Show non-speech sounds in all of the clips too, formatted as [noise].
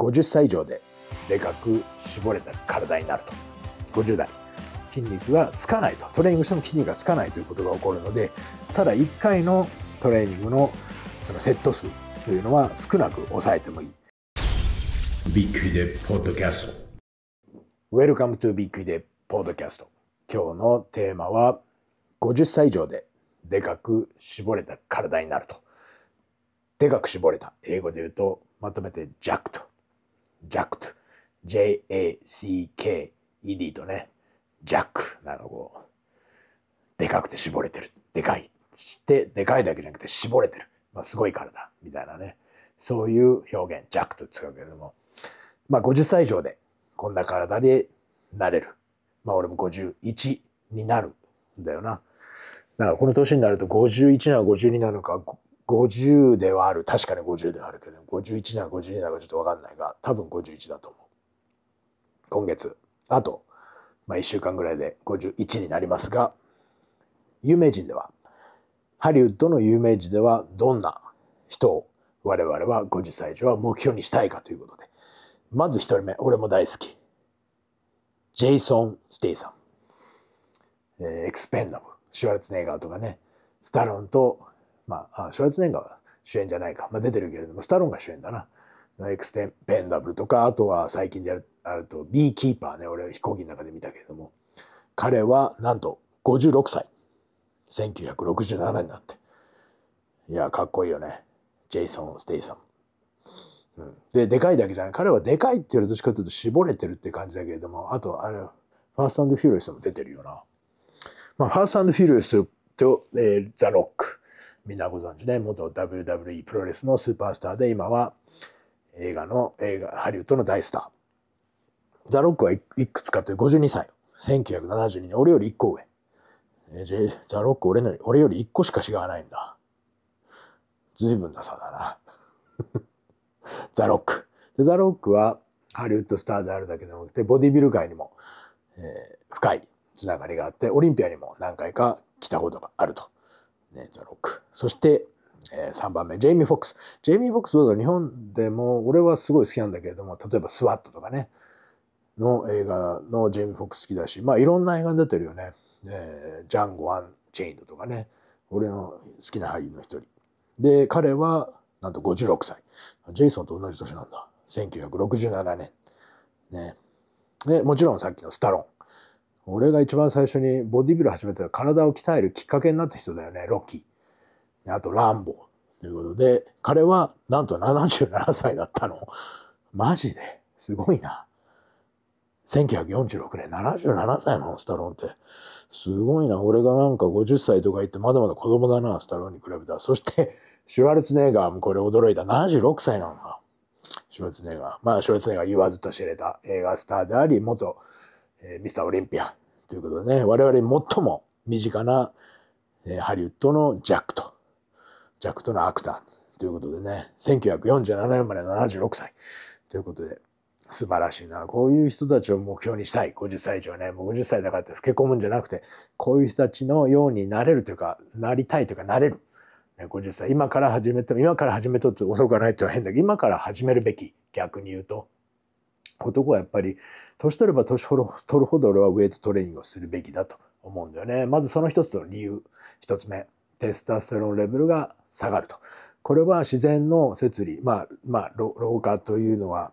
50歳以上ででかく絞れた体になると50代筋肉がつかないとトレーニングしても筋肉がつかないということが起こるのでただ1回のトレーニングのそのセット数というのは少なく抑えてもいいビッグイデポッドキャストウェルカムトゥビッグイデポッドキャスト今日のテーマは50歳以上ででかく絞れた体になるとでかく絞れた英語で言うとまとめて弱とジと JACKED とねジャックなのこうでかくて絞れてるでかいしてでかいだけじゃなくて絞れてる、まあ、すごい体みたいなねそういう表現ジャックと使うけれどもまあ50歳以上でこんな体でなれるまあ俺も51になるんだよなだからこの年になると51なのか52なのか50ではある確かに50ではあるけど51なら52なのかちょっと分かんないが多分51だと思う今月あと、まあ、1週間ぐらいで51になりますが有名人ではハリウッドの有名人ではどんな人を我々は50歳以上は目標にしたいかということでまず1人目俺も大好きジェイソン・ステイさん、えー、エクスペンダブルシュワルツネーガーとかねスタロンとまあ、シュワルツネンガーは主演じゃないか、まあ、出てるけれどもスタロンが主演だな。エクステンペンダブルとかあとは最近であるあるとビーキーパーね俺飛行機の中で見たけれども彼はなんと56歳1967年になっていやかっこいいよねジェイソン・ステイサム、うん、ででかいだけじゃない彼はでかいって言われるとしかというと絞れてるって感じだけれどもあとあれファーストフィーリスも出てるよな、まあ、ファーストフィーリスと、えー、ザ・ロックみんなご存知で元 WWE プロレスのスーパースターで今は映画の映画ハリウッドの大スターザ・ロックはいくつかという52歳1972年俺より1個上ザ・ロック俺の俺より1個しか違わないんだ随分な差だな [laughs] ザ・ロックでザ・ロックはハリウッドスターであるだけでなくてボディビル界にも、えー、深いつながりがあってオリンピアにも何回か来たことがあると。ね、ザ・ロック。そして、えー、3番目、ジェイミー・フォックス。ジェイミー・フォックスどうだろう日本でも、俺はすごい好きなんだけれども、例えばスワットとかね、の映画のジェイミー・フォックス好きだし、まあいろんな映画に出てるよね。えー、ジャンゴ・アン・チェインドとかね、俺の好きな俳優の一人。で、彼は、なんと56歳。ジェイソンと同じ年なんだ。1967年。ね。もちろんさっきのスタロン。俺が一番最初にボディビル始めた体を鍛えるきっかけになった人だよねロッキーあとランボーということで彼はなんと77歳だったのマジですごいな1946年77歳のスタローンってすごいな俺がなんか50歳とか言ってまだまだ子供だなスタローンに比べたそしてシュワルツネーガーもこれ驚いた76歳なのだシュワルツネーガーまあシュワルツネーガー言わずと知れた映画スターであり元えー、ミスターオリンピアということでね、我々最も身近な、えハリウッドのジャックと、ジャックとのアクターということでね、1947年まで76歳ということで、素晴らしいな。こういう人たちを目標にしたい。50歳以上ね、もう50歳だからって老け込むんじゃなくて、こういう人たちのようになれるというか、なりたいというか、なれる。50歳、今から始めても、今から始めとって遅くはないってのは変だけど、今から始めるべき。逆に言うと。男はやっぱり年取れば年取るほど俺はウェイトトレーニングをするべきだと思うんだよね。まずその一つの理由一つ目テスタステロンレベルが下がると。これは自然の摂理まあまあ老化というのは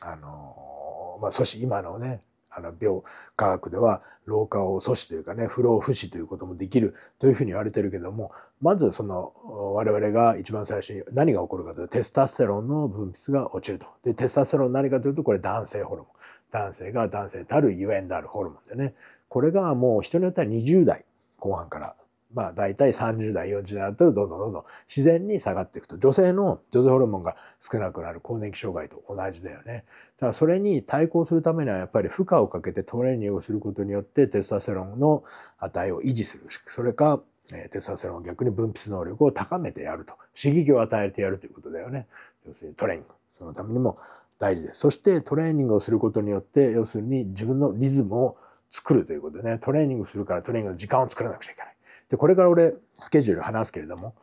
あのまあ、そし今のねあの病科学では老化を阻止というかね不老不死ということもできるというふうに言われてるけどもまずその我々が一番最初に何が起こるかというとテストステロンの分泌が落ちると。でテスタステロン何かというとこれ男性ホルモン男性が男性たるゆえんであるホルモンでねこれがもう人によっては20代後半からまあ大体30代40代だったらどんどんどんどん自然に下がっていくと女性の女性ホルモンが少なくなる更年期障害と同じだよねだからそれに対抗するためにはやっぱり負荷をかけてトレーニングをすることによってテストステロンの値を維持するそれかテストステロンを逆に分泌能力を高めてやると刺激を与えてやるということだよね要するにトレーニングそのためにも大事ですそしてトレーニングをすることによって要するに自分のリズムを作るということでねトレーニングするからトレーニングの時間を作らなくちゃいけないでこれから俺スケジュール話すけれども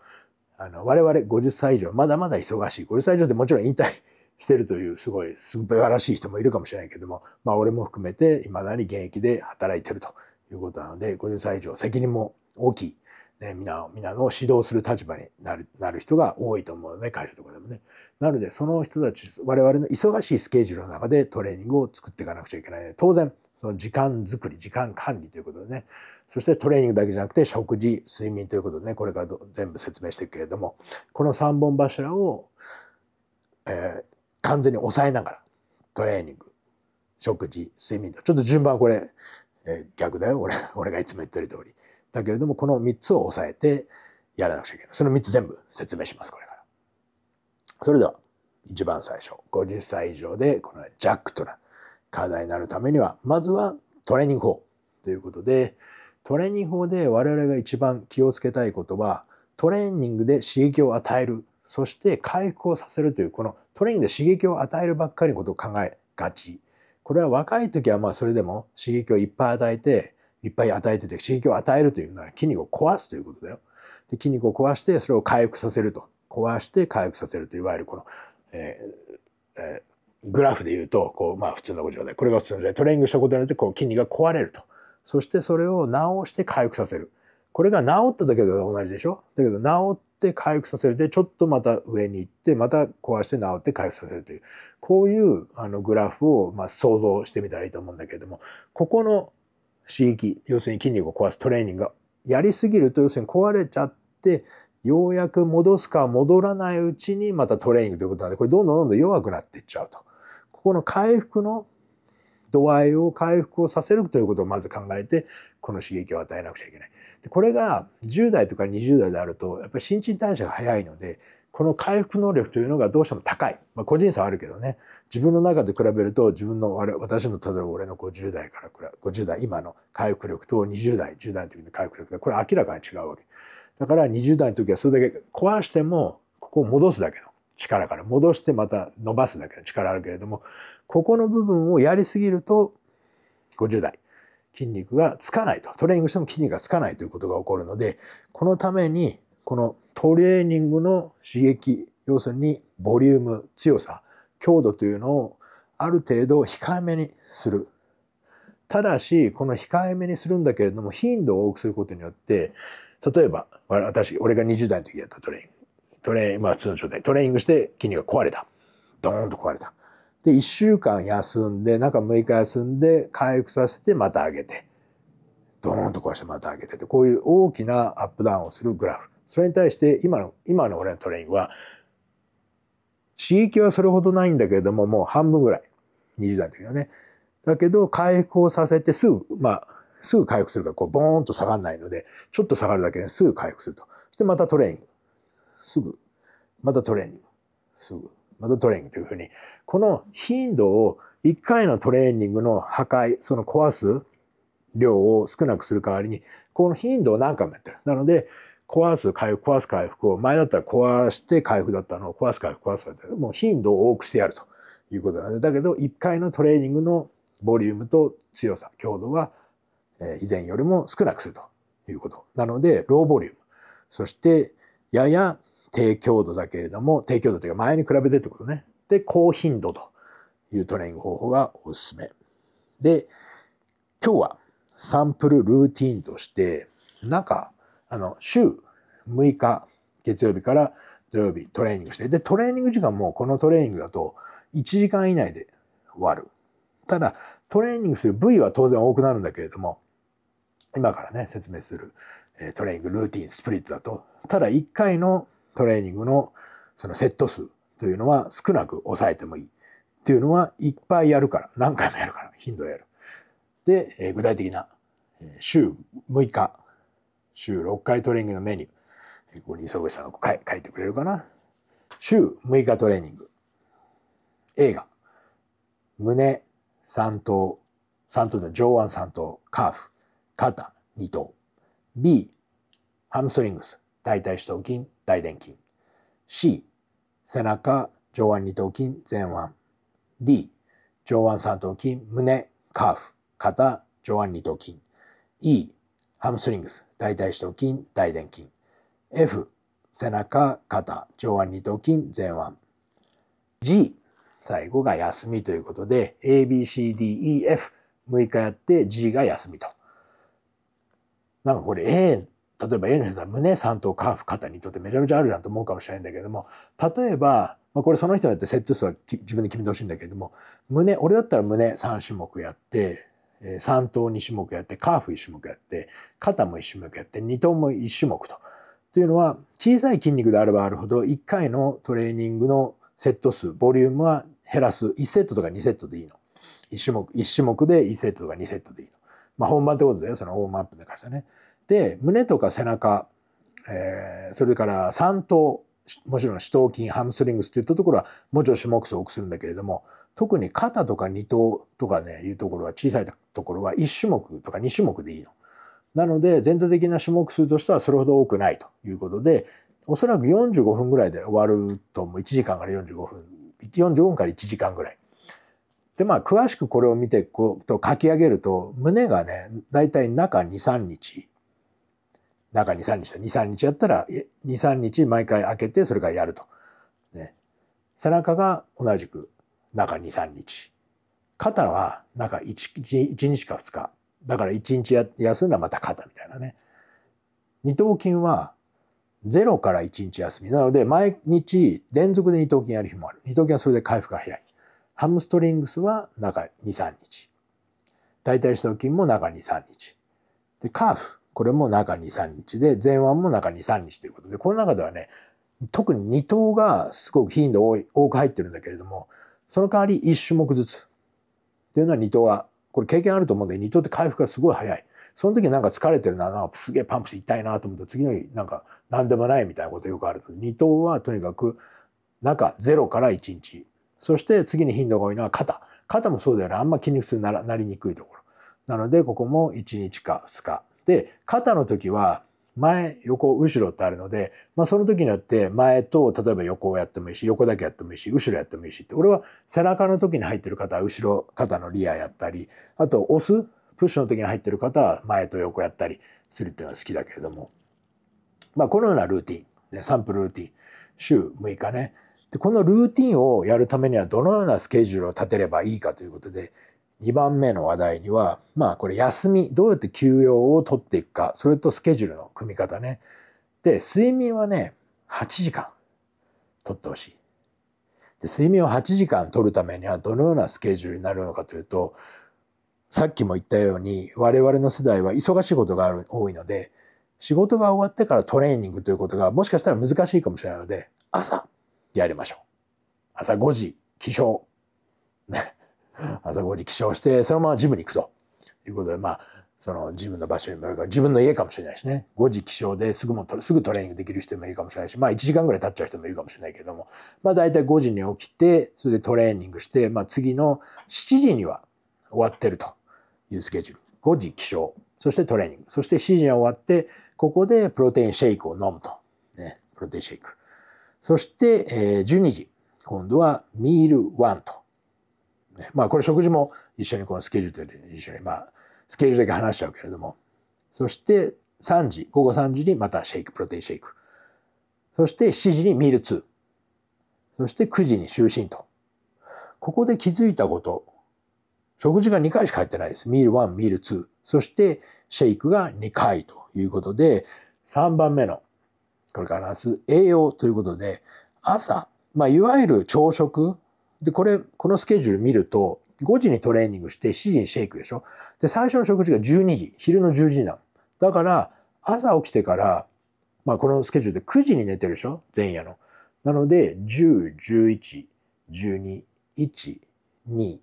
あの我々50歳以上まだまだ忙しい50歳以上でもちろん引退してるというすごい素晴らしい人もいるかもしれないけども、まあ、俺も含めていまだに現役で働いてるということなので50歳以上責任も大きい、ね、皆皆の指導する立場になるなる人が多いと思うので会社とかでもね。なのでその人たち我々の忙しいスケジュールの中でトレーニングを作っていかなくちゃいけないので当然その時間作り時間管理ということでねそしてトレーニングだけじゃなくて食事睡眠ということでねこれから全部説明していくけれどもこの3本柱を、えー、完全に抑えながらトレーニング食事睡眠とちょっと順番これ、えー、逆だよ俺 [laughs] 俺がいつも言ってる通りだけれどもこの3つを抑えてやらなくちゃいけないその3つ全部説明しますこれから。それでは一番最初50歳以上でこのジャックとな課題になるためにはまずはトレーニング法ということで、トレーニング法で我々が一番気をつけたいことはトレーニングで刺激を与えるそして回復をさせるというこのトレーニングで刺激を与えるばっかりのことを考えがちこれは若い時はまあそれでも刺激をいっぱい与えていっぱい与えてて刺激を与えるというのは筋肉を壊すということだよで筋肉を壊してそれを回復させると壊して回復させるといわゆるこの、えーえー、グラフで言うとこう、まあ、普通の状態これが普通の状態トレーニングしたことによってこう筋肉が壊れるとそしてそれを治して回復させる。これが治っただけで同じでしょだけど治って回復させるでちょっとまた上に行ってまた壊して治って回復させるというこういうあのグラフをまあ想像してみたらいいと思うんだけれどもここの刺激要するに筋肉を壊すトレーニングがやりすぎると要するに壊れちゃってようやく戻すか戻らないうちにまたトレーニングということなのでこれどんどんどんどん弱くなっていっちゃうと。ここの回復の度合いを回復をさせるということをまず考えてこの刺激を与えなくちゃいけない。でこれが10代とか20代であるとやっぱり新陳代謝が早いのでこの回復能力というのがどうしても高い、まあ、個人差はあるけどね自分の中で比べると自分の私の例えば俺の50代から50代今の回復力と20代10代の時の回復力これ明らかに違うわけだから20代の時はそれだけ壊してもここを戻すだけの力から戻してまた伸ばすだけの力あるけれどもここの部分をやりすぎると50代筋肉がつかないとトレーニングしても筋肉がつかないということが起こるのでこのためにこのトレーニングの刺激要するにボリューム強さ強度というのをある程度控えめにするただしこの控えめにするんだけれども頻度を多くすることによって例えば私俺が20代の時やったトレーニングトレーニングまあ普通の状態トレーニングして筋肉が壊れたドーンと壊れたで、1週間休んで、中6日休んで、回復させて、また上げて、ドーンと壊してまた上げてて、こういう大きなアップダウンをするグラフ。それに対して、今の、今の俺のトレーニングは、刺激はそれほどないんだけれども、もう半分ぐらい。20代だけどね。だけど、回復をさせてすぐ、まあ、すぐ回復するから、こう、ボーンと下がらないので、ちょっと下がるだけですぐ回復すると。そしてまたトレーニング。すぐ。またトレーニング。すぐ。またトレーニングというふうに。この頻度を1回のトレーニングの破壊、その壊す量を少なくする代わりに、この頻度を何回もやってる。なので、壊す回復、壊す回復を、前だったら壊して回復だったのを壊す回復、壊す回復、もう頻度を多くしてやるということなので、だけど1回のトレーニングのボリュームと強さ、強度は以前よりも少なくするということ。なので、ローボリューム。そして、やや低強度だけれども低強度というか前に比べてってことねで高頻度というトレーニング方法がおすすめで今日はサンプルルーティンとしてなんかあの週6日月曜日から土曜日トレーニングしてでトレーニング時間もこのトレーニングだと1時間以内で終わるただトレーニングする部位は当然多くなるんだけれども今からね説明するトレーニングルーティンスプリットだとただ1回のトレーニングのそのセット数というのは少なく抑えてもいい。っていうのはいっぱいやるから、何回もやるから、頻度やる。で、えー、具体的な、え週6日、週6回トレーニングのメニュー。えここに磯口さんが書い書いてくれるかな。週6日トレーニング。映画。胸三頭、三頭の上腕三頭、カーフ、肩二頭。B、ハムストリングス、大腿四頭筋、大臀筋。C、背中、上腕二頭筋、前腕。D、上腕三頭筋、胸、カーフ、肩、上腕二頭筋。E、ハムストリングス、大腿四頭筋、大臀筋。F、背中、肩、上腕二頭筋、前腕。G、最後が休みということで、A, B, C, D, E, F、6日やって G が休みと。なんかこれ A 例えば A の人は胸3頭ーフ肩にとってめちゃめちゃあるじゃんと思うかもしれないんだけども例えば、まあ、これその人によってセット数は自分で決めてほしいんだけども胸俺だったら胸3種目やって3頭2種目やってカーフ1種目やって肩も1種目やって2頭も1種目と。というのは小さい筋肉であればあるほど1回のトレーニングのセット数ボリュームは減らす1セットとか2セットでいいの。1種目 ,1 種目で1セットとか2セットでいいの。まあ本番ってことだよそのウォームアップでからしたね。で胸とか背中、えー、それから三頭もちろん四頭筋ハムストリングスといったところはもちろん種目数を多くするんだけれども特に肩とか二頭とかねいうところは小さいところは1種目とか2種目でいいの。なので全体的な種目数としてはそれほど多くないということでおそらく45分ぐらいで終わると思う1時間から45分45分から1時間ぐらい。でまあ詳しくこれを見てこうと書き上げると胸がねだいたい中23日中23日23日やったら23日毎回開けてそれからやると。ね、背中が同じく中23日肩は中 1, 1日か2日だから1日休んだらまた肩みたいなね。二頭筋は0から1日休みなので毎日連続で二頭筋やる日もある二頭筋はそれで回復が早いハムストリングスは中23日大腿四頭筋も中23日でカーフこれも中2、3日で、前腕も中2、3日ということで、この中ではね、特に2頭がすごく頻度多い多く入ってるんだけれども、その代わり1種目ずつっていうのは2頭は、これ経験あると思うんで、2頭って回復がすごい早い。その時なんか疲れてるな、なんかすげえパンプして痛いなと思った次の日なんか何でもないみたいなことよくあるので、2頭はとにかく中0から1日。そして次に頻度が多いのは肩。肩もそうだよね。あんま筋肉痛になりにくいところ。なので、ここも1日か2日で肩の時は前横後ろってあるので、まあ、その時によって前と例えば横をやってもいいし横だけやってもいいし後ろやってもいいしって俺は背中の時に入ってる方は後ろ肩のリアやったりあと押すプッシュの時に入ってる方は前と横やったりするっていうのは好きだけれども、まあ、このようなルーティン、サンプルルーティン週6日ねでこのルーティンをやるためにはどのようなスケジュールを立てればいいかということで2番目の話題にはまあこれ休みどうやって休養を取っていくかそれとスケジュールの組み方ねで睡眠はね8時間取ってほしいで睡眠を8時間取るためにはどのようなスケジュールになるのかというとさっきも言ったように我々の世代は忙しいことがある多いので仕事が終わってからトレーニングということがもしかしたら難しいかもしれないので朝やりましょう朝5時起床ね朝5時起床してそのままジムに行くということでまあそのジムの場所にもあるから自分の家かもしれないしね5時起床ですぐもすぐトレーニングできる人もいるかもしれないしまあ1時間ぐらい経っちゃう人もいるかもしれないけどもまあ大体5時に起きてそれでトレーニングして、まあ、次の7時には終わってるというスケジュール5時起床そしてトレーニングそして7時に終わってここでプロテインシェイクを飲むと、ね、プロテインシェイクそして、え12時今度はミール1とまあこれ食事も一緒にこのスケジュールで一緒にまあスケジュールだけ話しちゃうけれどもそして3時午後3時にまたシェイクプロテインシェイクそして7時にミール2そして9時に就寝とここで気づいたこと食事が2回しか入ってないですミール1ミール2そしてシェイクが2回ということで3番目のこれから話す栄養ということで朝、まあ、いわゆる朝食で、これ、このスケジュール見ると、5時にトレーニングして7時にシェイクでしょ。で、最初の食事が12時、昼の10時なの。だから、朝起きてから、まあこのスケジュールで9時に寝てるでしょ前夜の。なので、10、11、12、1、2、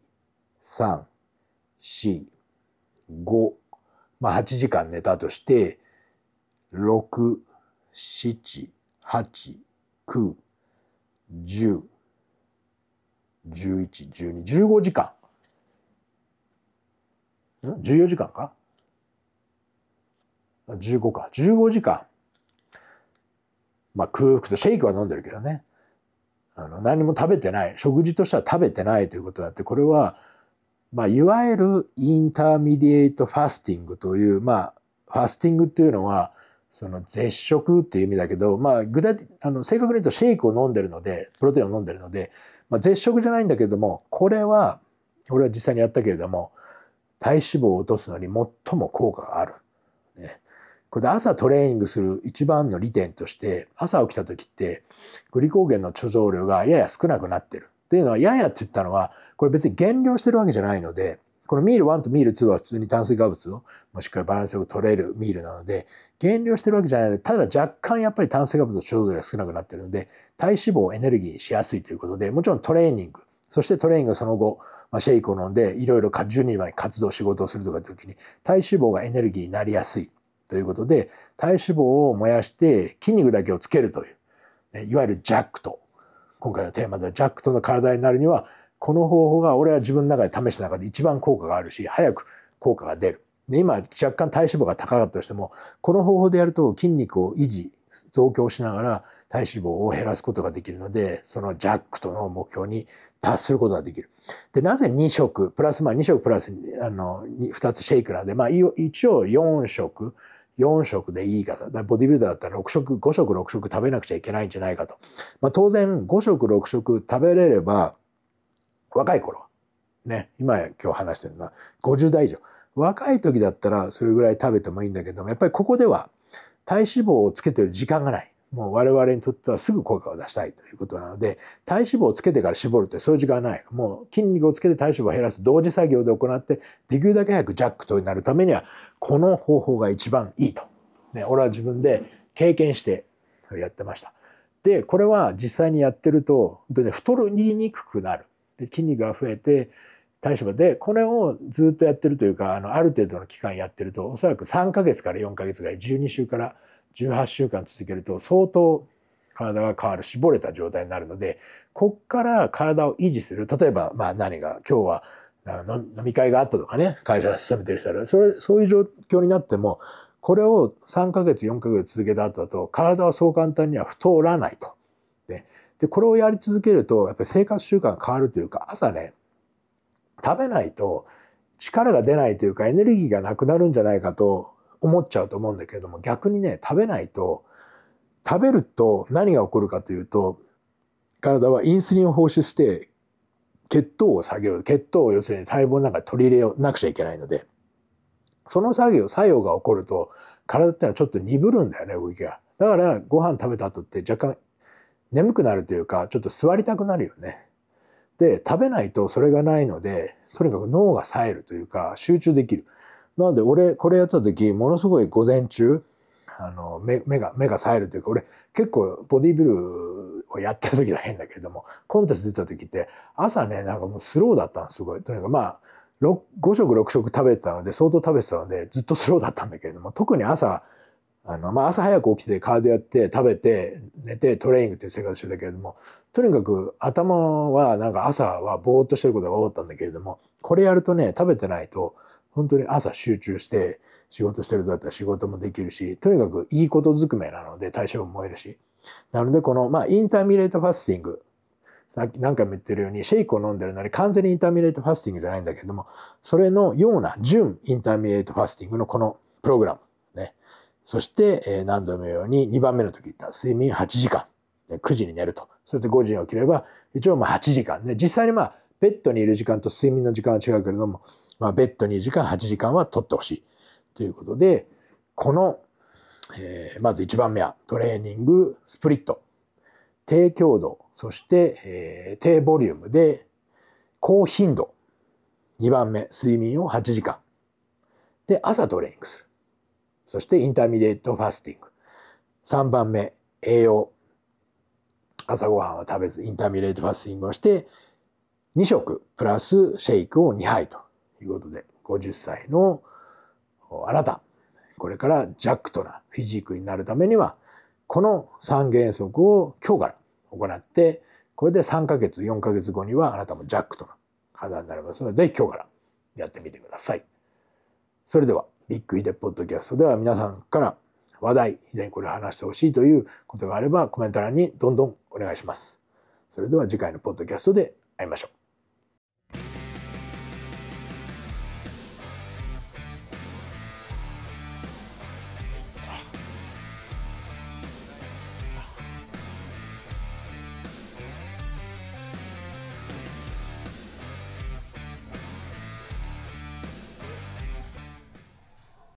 3、4、5、まあ8時間寝たとして、6、7、8、9、10、11、12、15時間。ん ?14 時間か ?15 か。15時間。まあ空腹とシェイクは飲んでるけどね。あの何も食べてない。食事としては食べてないということだって、これは、まあ、いわゆるインターミディエイトファスティングという、まあ、ファスティングっていうのは、その絶食っていう意味だけど、まあ、具体あの、正確に言うとシェイクを飲んでるので、プロテインを飲んでるので、まあ、絶食じゃないんだけれどもこれは俺は実際にやったけれども体脂肪を落とすのに最も効果がある。ね、これで朝トレーニングする一番の利点として朝起きた時ってグリコーゲンの貯蔵量がやや少なくなってるっていうのはややって言ったのはこれ別に減量してるわけじゃないのでこのミール1とミール2は普通に炭水化物をもしっかりバランスよく取れるミールなので減量してるわけじゃないのでただ若干やっぱり炭水化物の消耗量が少なくなってるので体脂肪をエネルギーしやすいということでもちろんトレーニングそしてトレーニングその後、まあ、シェイクを飲んでいろいろ12枚活動仕事をするとかという時に体脂肪がエネルギーになりやすいということで体脂肪を燃やして筋肉だけをつけるという、いわゆるジャックと今回のテーマではジャックとの体になるにはこの方法が俺は自分の中で試した中で一番効果があるし早く効果が出る。で今若干体脂肪が高かったとしてもこの方法でやると筋肉を維持増強しながら体脂肪を減らすことができるのでそのジャックとの目標に達することができる。でなぜ2食プラスまあ2食プラスあの 2, 2つシェイクなんで、まあ、一応4食4食でいいかとボディビルダーだったら6食5食6食食べなくちゃいけないんじゃないかと、まあ、当然5食6食食べれれば若い頃ね今今日話してるのは50代以上若い時だったらそれぐらい食べてもいいんだけどもやっぱりここでは体脂肪をつけてる時間がないもう我々にとってはすぐ効果を出したいということなので体脂肪をつけてから絞るってそういう時間はないもう筋肉をつけて体脂肪を減らす同時作業で行ってできるだけ早くジャックとなるためにはこの方法が一番いいと、ね、俺は自分で経験してやってました。でこれは実際にやってると本当に太りにくくなるで筋肉が増えて体脂でこれをずっとやってるというかあのある程度の期間やってるとおそらく3ヶ月から4ヶ月ぐらい12週から18週間続けると相当体が変わる絞れた状態になるのでこっから体を維持する例えばまあ何が今日は飲み会があったとかね会社が勤めてる人それそういう状況になってもこれを3ヶ月4ヶ月続けた後だと体はそう簡単には太らないとでこれをやり続けるとやっぱり生活習慣が変わるというか朝ね食べないと力が出ないというかエネルギーがなくなるんじゃないかと思っちゃうと思うんだけれども逆にね食べないと食べると何が起こるかというと体はインスリンを放出して血糖を下げる血糖を要するに細胞の中に取り入れなくちゃいけないのでその作業作用が起こると体ってのはちょっと鈍るんだよね動きがだからご飯食べた後って若干眠くなるというか、ちょっと座りたくなるよね。で、食べないとそれがないので、とにかく脳が冴えるというか、集中できる。なので、俺、これやった時、ものすごい午前中、あの、目が、目が冴えるというか、俺、結構ボディビルをやってる時は変だけれども、コンテスト出た時って、朝ね、なんかもうスローだったの、すごい。とにかくまあ、5食6食食べてたので、相当食べてたので、ずっとスローだったんだけれども、特に朝、あの、まあ、朝早く起きてカードやって食べて寝てトレーニングっていう生活してたけれどもとにかく頭はなんか朝はぼーっとしてることが多かったんだけれどもこれやるとね食べてないと本当に朝集中して仕事してるとだったら仕事もできるしとにかくいいことずくめなので代謝も燃えるしなのでこの、まあ、インターミレートファスティングさっき何回も言ってるようにシェイクを飲んでるのに完全にインターミレートファスティングじゃないんだけれどもそれのような準インターミレートファスティングのこのプログラムそして、え何度も言うように2番目の時言った睡眠8時間で9時に寝るとそして5時に起きれば一応まあ8時間で実際にまあベッドにいる時間と睡眠の時間は違うけれども、まあ、ベッドに時間8時間は取ってほしいということでこの、えー、まず1番目はトレーニングスプリット低強度そして、えー、低ボリュームで高頻度2番目睡眠を8時間で朝トレーニングするそしてインターミディエットファスティング。3番目、栄養。朝ごはんを食べず、インターミディエットファスティングをして、2食プラスシェイクを2杯ということで、50歳のあなた、これからジャックとなフィジークになるためには、この3原則を今日から行って、これで3ヶ月、4ヶ月後にはあなたもジャックとな肌になりますので、ぜひ今日からやってみてください。それでは。ビッグイデポッドキャストでは皆さんから話題、非常にこれ話してほしいということがあればコメント欄にどんどんお願いします。それでは次回のポッドキャストで会いましょう。